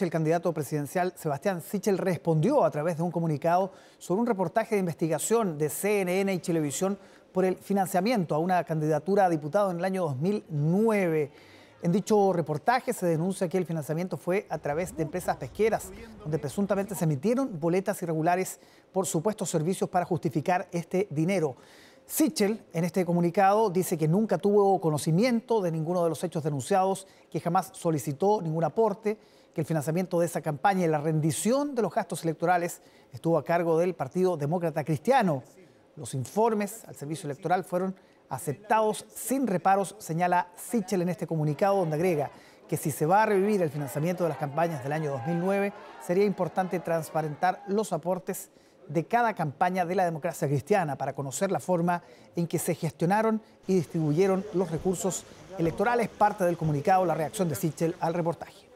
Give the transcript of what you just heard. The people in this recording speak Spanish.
El candidato presidencial Sebastián Sichel respondió a través de un comunicado sobre un reportaje de investigación de CNN y Televisión por el financiamiento a una candidatura a diputado en el año 2009. En dicho reportaje se denuncia que el financiamiento fue a través de empresas pesqueras, donde presuntamente se emitieron boletas irregulares por supuestos servicios para justificar este dinero. Sichel, en este comunicado, dice que nunca tuvo conocimiento de ninguno de los hechos denunciados, que jamás solicitó ningún aporte, que el financiamiento de esa campaña y la rendición de los gastos electorales estuvo a cargo del Partido Demócrata Cristiano. Los informes al servicio electoral fueron aceptados sin reparos, señala Sichel en este comunicado, donde agrega que si se va a revivir el financiamiento de las campañas del año 2009, sería importante transparentar los aportes de cada campaña de la democracia cristiana para conocer la forma en que se gestionaron y distribuyeron los recursos electorales, parte del comunicado, la reacción de Sichel al reportaje.